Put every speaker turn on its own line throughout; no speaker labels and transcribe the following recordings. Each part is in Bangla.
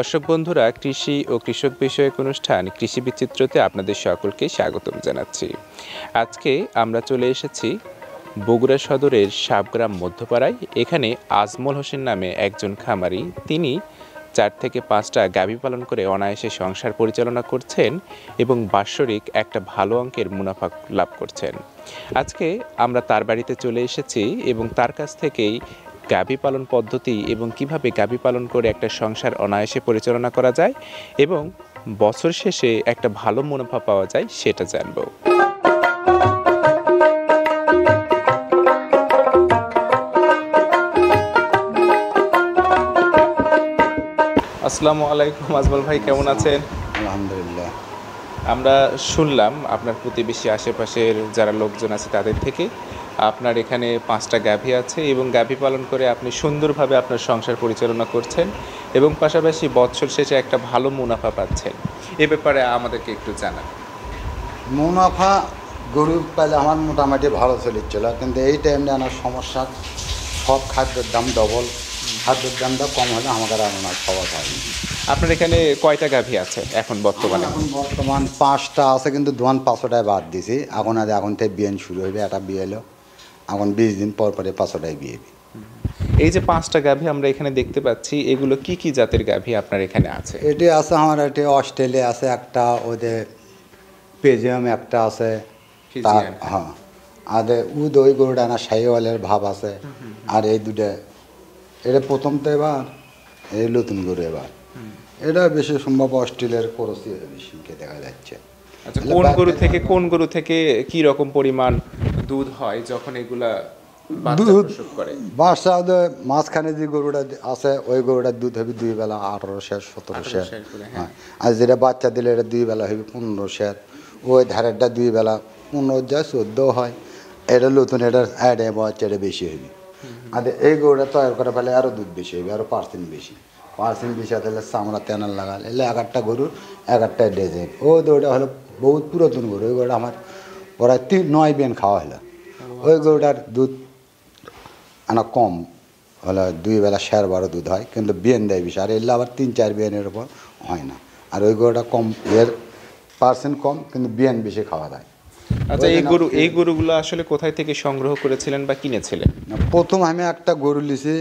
দর্শক বন্ধুরা কৃষি ও কৃষক বিষয়ক অনুষ্ঠান কৃষি বিচিত্রতে আপনাদের সকলকে স্বাগতম জানাচ্ছি আজকে আমরা চলে এসেছি বগুড়া সদরের সাবগ্রাম মধ্যপাড়ায় এখানে আজমল হোসেন নামে একজন খামারি তিনি চার থেকে পাঁচটা গাভী পালন করে অনায়াসে সংসার পরিচালনা করছেন এবং বাৎসরিক একটা ভালো অঙ্কের মুনাফা লাভ করছেন আজকে আমরা তার বাড়িতে চলে এসেছি এবং তার কাছ থেকেই গাভী পালন পদ্ধতি এবং কিভাবে গাভী পালন করে একটা সংসার অনায়াসে পরিচালনা করা যায় এবং বছর শেষে একটা ভালো মুনাফা পাওয়া যায় সেটা জানবো আসসালামু আলাইকুম আজমল ভাই কেমন আছেন আলহামদুলিল্লাহ আমরা শুনলাম আপনার প্রতিবেশী আশেপাশের যারা লোকজন আছে তাদের থেকে আপনার এখানে পাঁচটা গাভী আছে এবং গাভী পালন করে আপনি সুন্দরভাবে আপনার সংসার পরিচালনা করছেন এবং পাশাপাশি বছর শেষে একটা ভালো মুনাফা পাচ্ছেন এ ব্যাপারে আমাদেরকে একটু
জানান মুনাফা গরু পালে আমার মোটামুটি ভালো চলে কিন্তু এই টাইমে আমার সমস্যা সব খাদ্যের দাম ডবল খাদ্যের দামটা কম হলে আমাদের আর ওনার খাওয়া হয়
আপনার এখানে কয়টা গাভী আছে এখন বর্তমানে এখন
বর্তমান পাঁচটা আছে কিন্তু দোয়ান পাঁচশোটায় বাদ দিছি এখন আর এখন থেকে বিয়ে শুরু হইবে একটা বিয়ে এলো এখন বিশ দিন পর পরে পাঁচশোটায় বিয়ে
এই যে পাঁচটা গাভী আমরা এখানে দেখতে পাচ্ছি এগুলো কি কি জাতের গাভী আপনার এখানে আছে
এটি আছে আমার এটি অস্ট্রেলিয়া আছে একটা ওদের পেজিয়াম একটা আছে হ্যাঁ আর উদ ওই গরুটা না সাইওয়ালের ভাব আছে আর এই দুটা এটা প্রথম তো এবার এই নতুন গরু এবার এটা বেশি সম্ভব অস্ট্রেলিয়ার খরচই মেশিনকে দেখা যাচ্ছে আচ্ছা কোন
গরু থেকে কোন গরু থেকে কি রকম পরিমাণ দুধ হয় যখন এগুলা
দুধ বাচ্চা মাঝখানে যে গরুটা আছে ওই গরুটার দুধ হবে দুই বেলা আঠারো শের সতেরো শের হ্যাঁ।, হ্যাঁ আর যেটা বাচ্চা দিলে এটা দুই বেলা হবে পনেরো শের ওই ধারেরটা দুই বেলা পনেরো যা চোদ্দো হয় এটা নতুন এটা অ্যাড এবার বেশি হবে আর এই গরুটা তৈরি করে ফেলে আরও দুধ বেশি হবে আরও পার্সেন্ট বেশি পার্সেন্ট বেশি তাহলে চামড়া তেনার লাগালে এলে এক একটা গরুর এক একটা ডেজে ও দৌড়া হলো বহুত পুরাতন গরু ওই গরুটা আমার ওরা তিন নয় বেন খাওয়া হলো ওই গরুটার দুধ আনা কম হলো দুই বেলা শেয়ার বারো দুধ হয় কিন্তু বেন দেয় বেশি আর এলে আবার তিন চার বেনের ওপর হয় না আর ওই গরুটা কম এর পার্সেন্ট কম কিন্তু বেন বেশি খাওয়া দেয় আচ্ছা এই গরু এই
গরুগুলো আসলে কোথায় থেকে সংগ্রহ করেছিলেন বা কিনেছিলেন
প্রথম আমি একটা গরু লিছি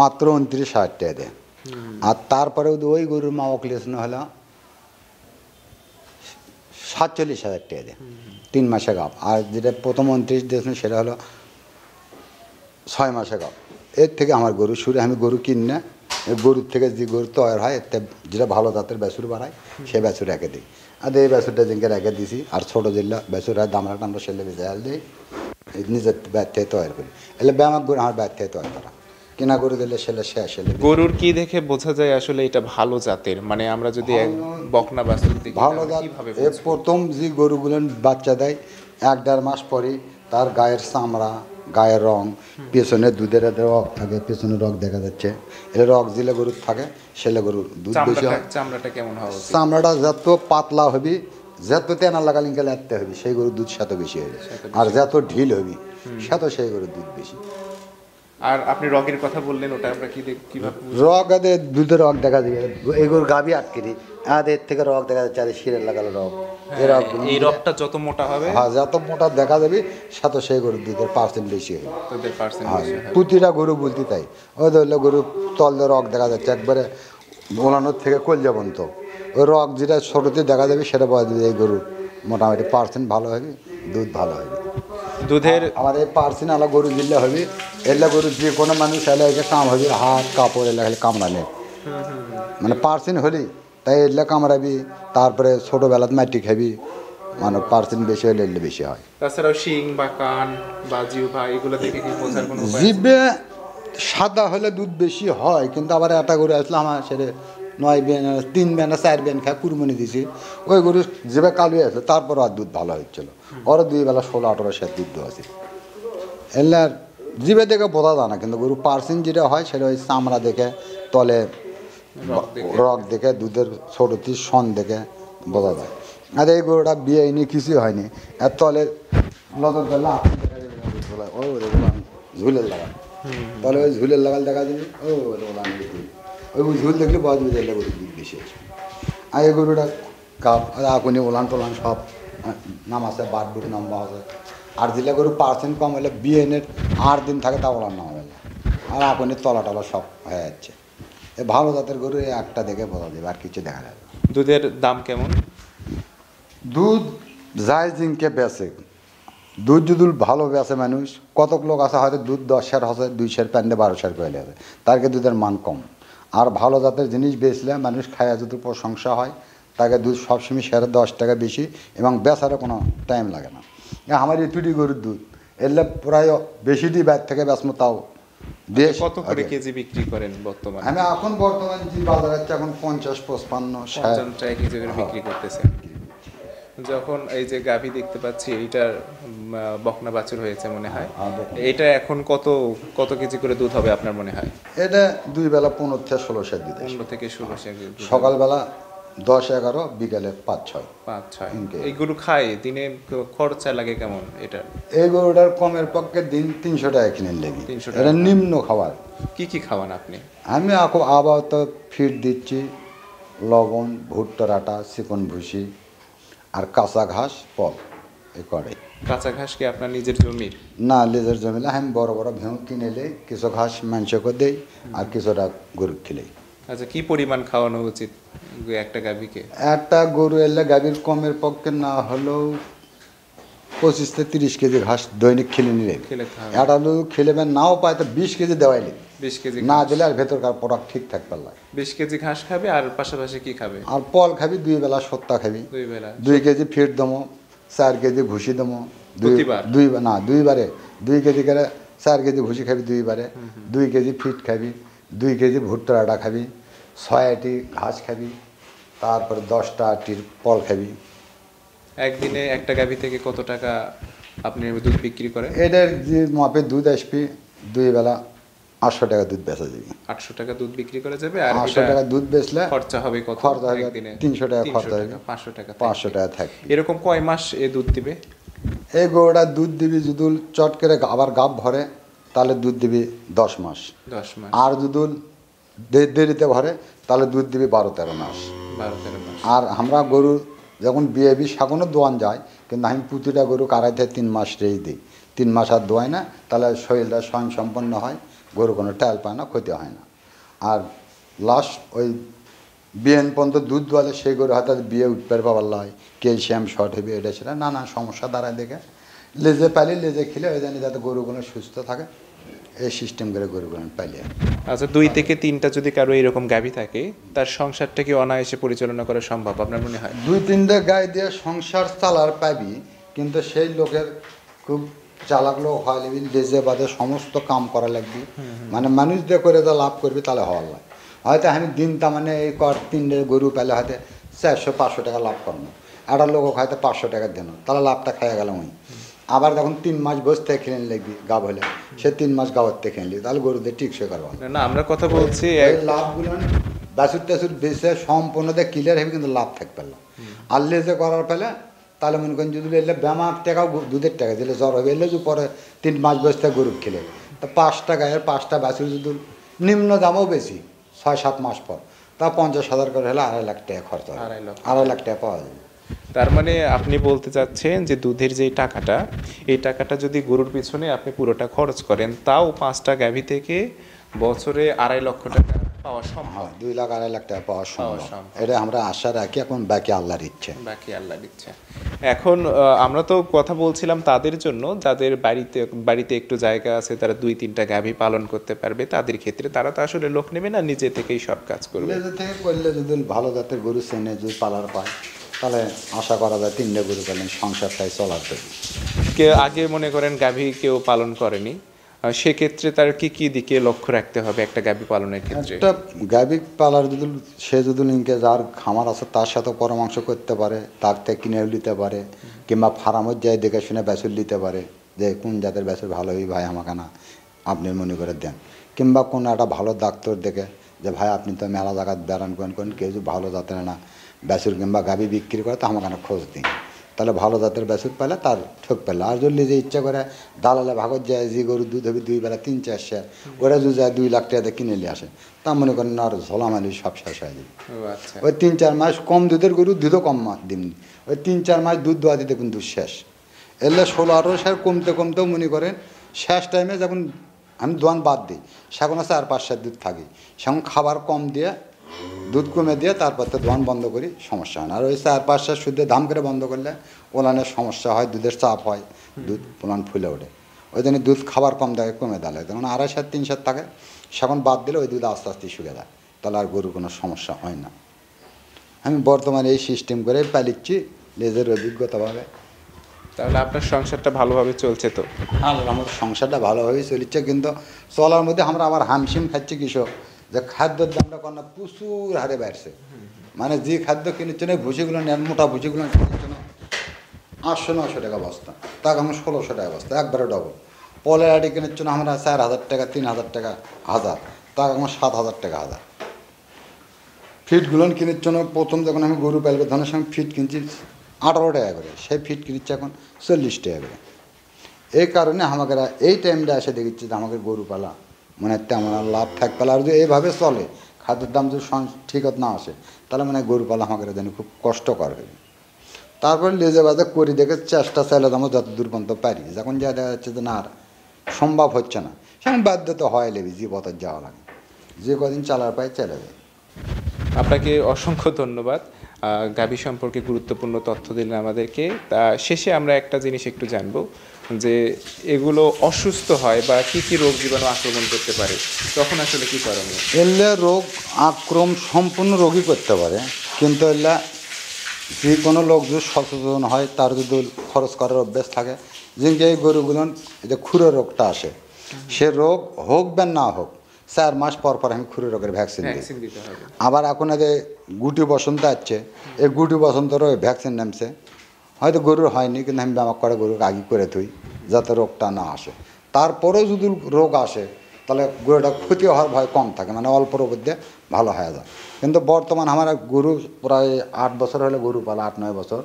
মাত্র উনত্রিশ হাজার টাকা দেয় আর তারপরে ওই গরুর মা অকলেশন হলো সাতচল্লিশ হাজার টাকা দেয় তিন মাসে গাপ আর যেটা প্রথম উনত্রিশ দিয়েছিল সেটা হলো ছয় মাসে গাপ এর থেকে আমার গরু শুরু আমি গরু কিনে গরুর থেকে যে গরু তৈরি হয় এর যেটা ভালো জাতের বেসুর বাড়ায় সে বেসুর একে দিই আর এই বেসুরটা যেনকে রেখে দিছি আর ছোটো জেলা বেসর আর দামরা টামরা সেলে বেঁচে হাল দিই নিজের ব্যর্থে তৈরি করি এলে ব্যায়াম করে আমার ব্যর্থে তৈরি করা কেনা গরু দিলে সেলে শেষ হলে
গরুর কি দেখে বোঝা যায় আসলে এটা ভালো জাতের মানে আমরা যদি বকনা বাছুর দিকে ভালো জাত
প্রথম যে গরুগুলো বাচ্চা দেয় এক দেড় মাস পরে তার গায়ের চামড়া গায়ের রং পেছনে দুধের রক থাকে পেছনে রক দেখা যাচ্ছে এটা রক জিলে গরুর থাকে সেলে গরুর দুধ বেশি হয়
চামড়াটা কেমন হবে চামড়াটা
যত পাতলা হবি যত তেনা লাগালিঙ্কে লাগতে হবে সেই গরুর দুধ সেত বেশি হবে আর যত ঢিল হবি সেত সেই গরুর দুধ বেশি
আর আপনি রগের কথা বললেন ওটা আমরা কি কিভাবে রগ
আদে দুধের রগ দেখা দিবে এগুলো গাবি আটকে দিই আদের থেকে রগ দেখা যাচ্ছে আরে শিরের লাগালো রগ হ্যাঁ, এই রগ এই
রগটা যত মোটা হবে হ্যাঁ
যত মোটা দেখা যাবে সাথে সেই গরুর দুধের পার্সেন্ট বেশি হয়
হ্যাঁ, প্রতিটা
গরু বলতে তাই ওই ধরলে গরু তলদের রগ দেখা যাচ্ছে একবারে ওলানোর থেকে কল তো ওই রগ যেটা ছোটোতে দেখা যাবে সেটা পাওয়া যাবে এই গরুর মোটামুটি পার্সেন্ট ভালো হবে দুধ ভালো হবে দুধের আমাদের পার্সিন আলা গরু দিলে হবে এলে গরু যে কোনো মানুষ এলে একে কাম হবে হাত কাপড় এলে খালি কামড়ালে মানে পার্সিন হলি তাই এলে কামড়াবি তারপরে ছোটোবেলাতে মাটি খাবি মানে পার্সেন্ট বেশি হলে এলে বেশি হয়
তাছাড়াও শিং বা কান বা জিউ জিহ্বা এগুলো থেকে কি বোঝার কোনো জিভে
সাদা হলে দুধ বেশি হয় কিন্তু আবার একটা গরু আসলে আমার সেটা নয় বেন তিন বেনা চার বেন খায় কুরবানি দিছি ওই গরু যেভাবে কালু আছে তারপর আর দুধ ভালো হচ্ছিল ওর দুই বেলা ষোলো আঠারো সের দুধ আছে এলে জিবে দেখে বোঝা যায় না কিন্তু গরু পার্সিন যেটা হয় সেটা ওই চামড়া দেখে তলে রক দেখে দুধের ছোটতি সন দেখে বোঝা যায় আর এই গরুটা বিয়ে নিয়ে কিছুই হয়নি এর তলে লতর তলে ঝুলের লাগাল তাহলে ওই ঝুলের লাগাল দেখা যায় ও ওটা ওই झूल देख দেখলে बाद में जल्द गोटे বেশি আছে আর এই গরুটা কাপ আর আগুনে ওলান টোলান সব হ্যাঁ, নাম আছে বাদ বুট নাম আছে আর দিলে গরু পার্সেন্ট কম হলে বিএনের আট দিন থাকে তা ওলান নাম হলে আর আগুনের তলা টলা সব হয়ে যাচ্ছে এ ভালো জাতের গরু এই একটা দেখে বোঝা যাবে আর কিছু দেখা যাবে দুধের দাম কেমন দুধ যায় জিনকে বেচে দুধ যদি ভালো বেসে মানুষ কতক লোক আছে হয়তো দুধ দশ সার হসে দুই সের প্যান্ডে বারো সার কয়েলে আছে তারকে দুধের মান কম আর ভালো জাতের জিনিস বেচলে মানুষ খায় যদি প্রশংসা হয় তাকে দুধ সবসময় সেরে দশ টাকা বেশি এবং বেচারও কোনো টাইম লাগে না আমার টুটি গরুর দুধ এলে প্রায় বেশি দিই বাইর থেকে বেচমো তাও কত করে কেজি বিক্রি করেন বর্তমানে আমি এখন বর্তমানে যে বাজার হচ্ছে এখন পঞ্চাশ পঁচপান্ন ষাট হ্যাঁ। বিক্রি করতেছেন
যখন এই যে গাভী দেখতে পাচ্ছি এইটার বকনা বাছুর হয়েছে মনে হয় হ্যাঁ, এটা এখন কত কত কেজি করে দুধ হবে আপনার মনে হয়
এটা দুই বেলা পনেরো থেকে ষোলো শের দিতে পনেরো থেকে ষোলো শের সকালবেলা দশ এগারো বিকালে পাঁচ ছয় পাঁচ ছয়
এই গরু খায় দিনে খরচা লাগে কেমন এটা
এই গরুটার কমের পক্ষে দিন তিনশো টাকা কিনে লেগে এটা নিম্ন খাবার কি কি খাওয়ান আপনি আমি আবার তো ফিট দিচ্ছি লবণ ভুট্টার আটা চিকন ভুসি আর কাঁচা ঘাস পল এ করে
কাঁচা ঘাস কি আপনার নিজের জমি
না নিজের জমি না আমি বড় বড় ভেউ কিনে নেই কিছু ঘাস মানুষকে দেই আর কিছুটা গরু খেলে
আচ্ছা কি পরিমাণ খাওয়ানো উচিত একটা গাভীকে
একটা গরু এলে গাভীর কমের পক্ষে না হলেও পঁচিশ থেকে তিরিশ কেজি ঘাস দৈনিক খেলে নিলে নিলেন এটা খেলেবেন নাও পায় তো বিশ কেজি দেওয়াইলেন বিশ কেজি না দিলে আর ভেতরকার প্রোডাক্ট ঠিক থাকবে না
বিশ কেজি ঘাস খাবে আর পাশাপাশি কি খাবে
আর পল খাবি দুই বেলা সত্তা খাবি দুই বেলা দুই কেজি ফিট দমো চার কেজি ভুসি দমো দুই দুই না দুইবারে দুই কেজি করে চার কেজি ভুসি খাবি দুইবারে দুই কেজি ফিট খাবি দুই কেজি ভুট্টার আটা খাবি আটি ঘাস খাবি তারপরে দশটা আটির পল খাবি
একদিনে একটা গাভী থেকে কত টাকা আপনি দুধ বিক্রি করেন
এদের যে মাপে দুধ আসবে দুই বেলা আটশো টাকা দুধ বেচা যাবে আটশো টাকা দুধ বিক্রি করা যাবে আর আটশো টাকা দুধ বেচলে খরচা হবে কত খরচা হবে তিনশো টাকা খরচা হবে পাঁচশো টাকা পাঁচশো টাকা থাকে এরকম কয় মাস এ দুধ দিবে এই গরুটা দুধ দিবি যদুল চট করে আবার গাব ভরে তাহলে দুধ দিবি দশ মাস দশ মাস আর যদুল দেরিতে ভরে তাহলে দুধ দিবি বারো তেরো মাস বারো তেরো মাস আর আমরা গরু যখন বিয়ে বি সাগুনও দোয়ান যায় কিন্তু আমি প্রতিটা গরু কারাইতে তিন মাস রেই দিই তিন মাস আর দোয়াই না তাহলে শরীরটা স্বয়ং সম্পন্ন হয় গরু কোনো টাল পায় না ক্ষতি হয় না আর লাস্ট ওই বিএন পর্যন্ত দুধ দোয়ালে সেই গরু হাতে বিয়ে উঠবার পাবার লয় ক্যালসিয়াম শর্ট হবে এটা সেটা নানা সমস্যা দাঁড়ায় দেখে লেজে পালি লেজে খেলে ওই জানি যাতে গরুগুলো সুস্থ থাকে এই সিস্টেম করে গরুগুলো পালি
আচ্ছা দুই থেকে তিনটা যদি কারো এরকম গাভি থাকে তার সংসারটাকে অনায়াসে পরিচালনা করা সম্ভব আপনার মনে হয় দুই
তিনটা গায়ে দিয়ে সংসার চালার পাবি কিন্তু সেই লোকের খুব চালাকলো হয় লেজে বাদে সমস্ত কাম করা লাগবে মানে মানুষ দিয়ে করে যা লাভ করবি তাহলে হওয়ার লাগে হয়তো আমি দিন তা মানে এই কর তিনটে গরু পেলে হয়তো চারশো পাঁচশো টাকা লাভ করবো একটা লোক হয়তো পাঁচশো টাকা দেন তাহলে লাভটা খাইয়া গেলাম ওই আবার যখন তিন মাস বসতে খেলে লাগবি গা হলে সে তিন মাস গাবতে খেয়ে নিলি তাহলে গরুদের টিকসই করবো
না আমরা কথা বলছি লাভগুলো
বাছুর টাসুর বেসে সম্পূর্ণ দিয়ে ক্লিয়ার হবে কিন্তু লাভ থাকবে না আর লেজে করার ফেলে তাহলে মনে করেন যদি এলে ব্যামার টাকাও দুধের টাকা দিলে জ্বর হবে এলে যদি পরে তিন মাস বস্তা গরু খেলে তা পাঁচ টাকা এর পাঁচটা বাছুর যদি নিম্ন দামও বেশি ছয় সাত মাস পর তা পঞ্চাশ হাজার করে হলে আড়াই লাখ টাকা খরচ হয় আড়াই লাখ টাকা পাওয়া যাবে
তার মানে আপনি বলতে চাচ্ছেন যে দুধের যে টাকাটা এই টাকাটা যদি গরুর পিছনে আপনি পুরোটা খরচ করেন তাও পাঁচটা গাভি থেকে বছরে আড়াই লক্ষ টাকা
পাওয়া সম্ভব হ্যাঁ, দুই লাখ আড়াই লাখ টাকা পাওয়া সম্ভব এটা আমরা আশা রাখি এখন বাকি আল্লাহ ইচ্ছে বাকি আল্লাহর দিচ্ছে
এখন আমরা তো কথা বলছিলাম তাদের জন্য যাদের বাড়িতে বাড়িতে একটু জায়গা আছে তারা দুই তিনটা গাভী পালন করতে পারবে তাদের ক্ষেত্রে তারা তো আসলে লোক নেবে না নিজে থেকেই সব কাজ
করবে নিজে থেকে করলে যদি ভালো জাতের গরু চেনে যদি পালার পায় তাহলে আশা করা যায় তিনটে গরু পেলেন সংসারটাই চলার
কেউ আগে মনে করেন গাভী কেউ পালন করেনি সেক্ষেত্রে তার কি কি দিকে লক্ষ্য রাখতে হবে একটা গাবি পালনের ক্ষেত্রে একটা
গাভী পালার যদি সে যদি লিঙ্কে যার খামার আছে তার সাথে পরামর্শ করতে পারে তার থেকে কিনে নিতে পারে কিংবা ফার্মের যায় দেখে শুনে বেসুর নিতে পারে যে কোন জাতের ভালো ভালোই ভাই আমাকে না আপনি মনে করে দেন কিংবা কোনো একটা ভালো ডাক্তার দেখে যে ভাই আপনি তো মেলা জায়গায় বেড়ান করেন করেন কেউ ভালো জাতের না বেসুর কিংবা গাভী বিক্রি করে তো আমাকে খোঁজ দিন তাহলে ভালো জাতের বেসুর পেলে তার ঠোক পেলে আর যদি যে ইচ্ছা করে দালালে ভাগত যায় যে গরু দুধ হবে দুই বেলা তিন চার শেয়ার ওরা যদি যায় দুই লাখ টাকাতে কিনে নিয়ে আসে তা মনে করেন আর ঝোলামালি সব শেষ হয়ে যায় আচ্ছা। ওই তিন চার মাস কম দুধের গরু দুধও কম দিন ওই তিন চার মাস দুধ দেওয়া দিতে কিন্তু দুধ শেষ এলে ষোলো আঠারো শেয়ার কমতে কমতেও মনে করেন শেষ টাইমে যখন আমি দোয়ান বাদ দিই সেখন আছে আর পাঁচ সাত দুধ থাকি সেখন খাবার কম দিয়ে দুধ কমে দিয়ে তারপর তো দোয়ান বন্ধ করি সমস্যা হয় না আর ওই চার পাঁচটা শুদ্ধে দাম করে বন্ধ করলে ওলানের সমস্যা হয় দুধের চাপ হয় দুধ পোলান ফুলে ওঠে ওই জন্য দুধ খাবার কম দেয় কমে দেওয়া লাগে তখন আড়াই সাত তিন সাত থাকে সেখন বাদ দিলে ওই দুধ আস্তে আস্তে শুকে যায় তাহলে আর গরুর কোনো সমস্যা হয় না আমি বর্তমানে এই সিস্টেম করে পালিচ্ছি নিজের অভিজ্ঞতাভাবে তাহলে আপনার সংসারটা ভালোভাবে চলছে তো হ্যাঁ আমার সংসারটা ভালোভাবেই চলছে কিন্তু চলার মধ্যে আমরা আবার হামশিম খাচ্ছি কৃষক যে খাদ্যের দামটা কন প্রচুর হারে বাড়ছে মানে যে খাদ্য কিনেছে না ভুষিগুলো নেন মোটা ভুষিগুলো কিনেছে না আটশো নশো টাকা বস্তা তাকে আমরা ষোলোশো টাকা বস্তা একবারে ডবল পলের আটি কিনেছে না আমরা চার হাজার টাকা তিন হাজার টাকা হাজার তাকে আমার সাত হাজার টাকা হাজার ফিটগুলো কিনের না প্রথম যখন আমি গরু পালবে ধানের সঙ্গে ফিট কিনছি আঠারো টাকা করে সেই ফিট কিনেছে এখন চল্লিশ টাকা করে এই কারণে আমাকে এই টাইমটা এসে দেখেছি যে আমাকে গরু পালা মানে তেমন লাভ থাকবে আর যদি এইভাবে চলে খাদ্যের দাম যদি ঠিক না আসে তাহলে মানে গরু পালা আমাকে জানি খুব কষ্টকর হবে তারপরে লেজে বাজে করে দেখে চেষ্টা চাইলাম আমরা যত দূর পর্যন্ত পারি যখন যা দেখা যাচ্ছে যে না আর সম্ভব হচ্ছে না সেখানে তো হয় লেবি যে বতর যাওয়া লাগে যে কদিন চালার পায়ে চলে যায়
আপনাকে অসংখ্য ধন্যবাদ গাভী সম্পর্কে গুরুত্বপূর্ণ তথ্য দিলেন আমাদেরকে তা শেষে আমরা একটা জিনিস একটু জানবো যে এগুলো অসুস্থ হয় বা কি কি রোগ জীবাণু আক্রমণ করতে পারে তখন আসলে কি করণীয়
এলে রোগ আক্রম সম্পূর্ণ রোগই করতে পারে কিন্তু এলা যে কোনো লোক যদি সচেতন হয় তার যদি খরচ করার অভ্যেস থাকে যেমনি এই গরুগুলো যে খুঁড়ো রোগটা আসে সে রোগ হোক বা না হোক চার মাস পর পর আমি খুরি রোগের ভ্যাকসিন দিই আবার এখন যে গুটি বসন্ত আসছে এই গুটি বসন্তেরও ভ্যাকসিন নামছে হয়তো গরুর হয়নি কিন্তু আমি ব্যামাক করে গরুকে আগে করে থুই যাতে রোগটা না আসে তারপরেও যদি রোগ আসে তাহলে গরুটা ক্ষতি হওয়ার ভয় কম থাকে মানে অল্প রোগ দিয়ে ভালো হয়ে যায় কিন্তু বর্তমান আমার গরু প্রায় আট বছর হলে গরু পালা আট নয় বছর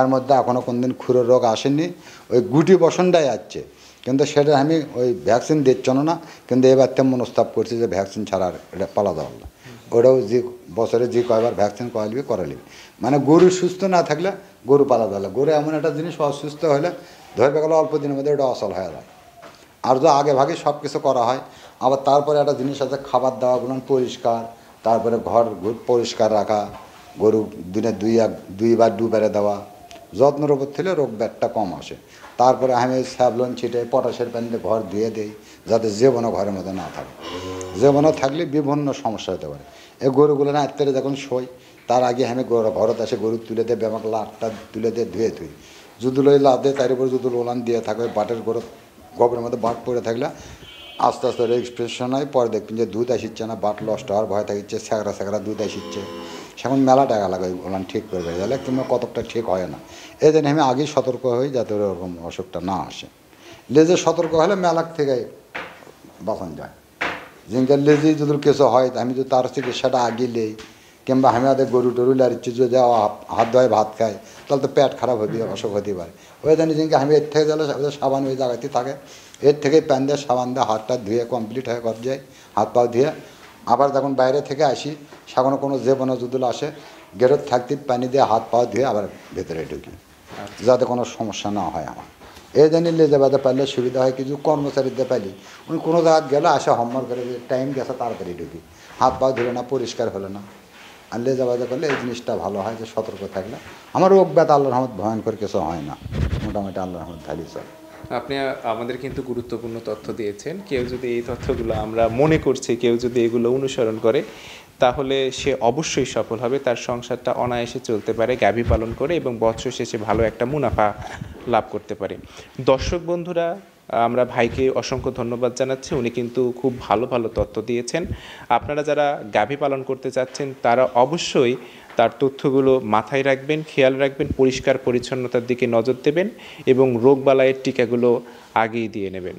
এর মধ্যে এখনও দিন খুরের রোগ আসেনি ওই গুটি বসনটাই আছে কিন্তু সেটা আমি ওই ভ্যাকসিন দিচ্ছ না কিন্তু এবার তো মনস্তাপ করছি যে ভ্যাকসিন ছাড়া এটা পালা দেওয়া না ওটাও যে বছরে যে কয়বার ভ্যাকসিন করা করা করালিবি মানে গরু সুস্থ না থাকলে গরু পালা ধরলে গরু এমন একটা জিনিস অসুস্থ হলে ধরবে গেলে অল্প দিনের মধ্যে ওটা অসল হয়ে যায় আর যদি আগে ভাগে সব কিছু করা হয় আবার তারপরে একটা জিনিস আছে খাবার গুলো পরিষ্কার তারপরে ঘর পরিষ্কার রাখা গরু দিনে দুই এক দুইবার দুবারে দেওয়া যত্নের উপর থেকে রোগ ব্যাটটা কম আসে তারপরে আমি স্যাবলন ছিটে পটাশের প্যান্টে ঘর দিয়ে দেই যাতে জীবনও ঘরের মধ্যে না থাকে জীবনও থাকলে বিভিন্ন সমস্যা হতে পারে এই গরুগুলো না থেকে যখন শোয় তার আগে আমি ঘরত আসে গরু তুলে দেয় ব্যামাক লাটটা তুলে দেয় ধুয়ে ধুই যদি লই লাভ দেয় তার উপর যদি ওলান দিয়ে থাকে বাটের ঘরত গোবরের মধ্যে বাট পড়ে থাকলে আস্তে আস্তে এক্সপ্রেশন হয় পরে দেখবেন যে দুধ আসিচ্ছে না বাট লস্ট হওয়ার ভয় থাকিচ্ছে স্যাঁকড়া স্যাঁকড়া দুধ আসিচ্ছে সেমন মেলা টাকা লাগে ওলান ঠিক করে দেয় তাহলে কিংবা কতকটা ঠিক হয় না এই জন্য আমি আগেই সতর্ক হই যাতে ওরকম অসুখটা না আসে লেজে সতর্ক হলে মেলার থেকে বাসন যায় জিঙ্কার লেজে যদি কিছু হয় আমি যদি তার চিকিৎসাটা আগে লেই কিংবা আমি ওদের গরু টরু লারি চুজো যাও হাত ধোয় ভাত খাই তাহলে তো পেট খারাপ হতে পারে অসুখ হতে পারে ওই জন্য যেন আমি এর থেকে গেলে সাবান ওই জায়গাতে থাকে এর থেকে প্যান দিয়ে সাবান দিয়ে হাতটা ধুয়ে কমপ্লিট হয়ে ঘর যাই হাত পাও ধুয়ে আবার যখন বাইরে থেকে আসি সেখানে কোনো যে বনো যুদুল আসে গেরত থাকতে পানি দিয়ে হাত পা ধুয়ে আবার ভেতরে ঢুকি আচ্ছা। যাতে কোনো সমস্যা না হয় আমার এই জানি লেজে বাদে পারলে সুবিধা হয় কিছু কর্মচারীদের পাইলি উনি কোনো জায়গায় গেলে আসে হম্বর করে টাইম গেছে তাড়াতাড়ি ঢুকি হাত পা ধুলে না পরিষ্কার হলো না আর লেজাবাজা করলে এই জিনিসটা ভালো হয় যে সতর্ক থাকলে আমার রোগ ব্যাথ আল্লাহ রহমত ভয়ঙ্কর কিছু হয় না মোটামুটি আল্লাহ রহমত ধারি সব আপনি আমাদের কিন্তু গুরুত্বপূর্ণ তথ্য
দিয়েছেন কেউ যদি এই তথ্যগুলো আমরা মনে করছি কেউ যদি এগুলো অনুসরণ করে তাহলে সে অবশ্যই সফল হবে তার সংসারটা অনায়াসে চলতে পারে গাভী পালন করে এবং বছর শেষে ভালো একটা মুনাফা লাভ করতে পারে দর্শক বন্ধুরা আমরা ভাইকে অসংখ্য ধন্যবাদ জানাচ্ছি উনি কিন্তু খুব ভালো ভালো তথ্য দিয়েছেন আপনারা যারা গাভী পালন করতে চাচ্ছেন তারা অবশ্যই তার তথ্যগুলো মাথায় রাখবেন খেয়াল রাখবেন পরিষ্কার পরিচ্ছন্নতার দিকে নজর দেবেন এবং রোগবালাইয়ের টিকাগুলো আগেই দিয়ে নেবেন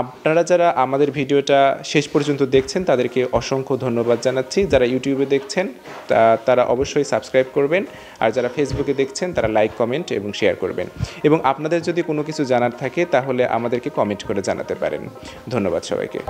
আপনারা যারা আমাদের ভিডিওটা শেষ পর্যন্ত দেখছেন তাদেরকে অসংখ্য ধন্যবাদ জানাচ্ছি যারা ইউটিউবে দেখছেন তারা অবশ্যই সাবস্ক্রাইব করবেন আর যারা ফেসবুকে দেখছেন তারা লাইক কমেন্ট এবং শেয়ার করবেন এবং আপনাদের যদি কোনো কিছু জানার থাকে তাহলে আমাদেরকে কমেন্ট করে জানাতে পারেন ধন্যবাদ সবাইকে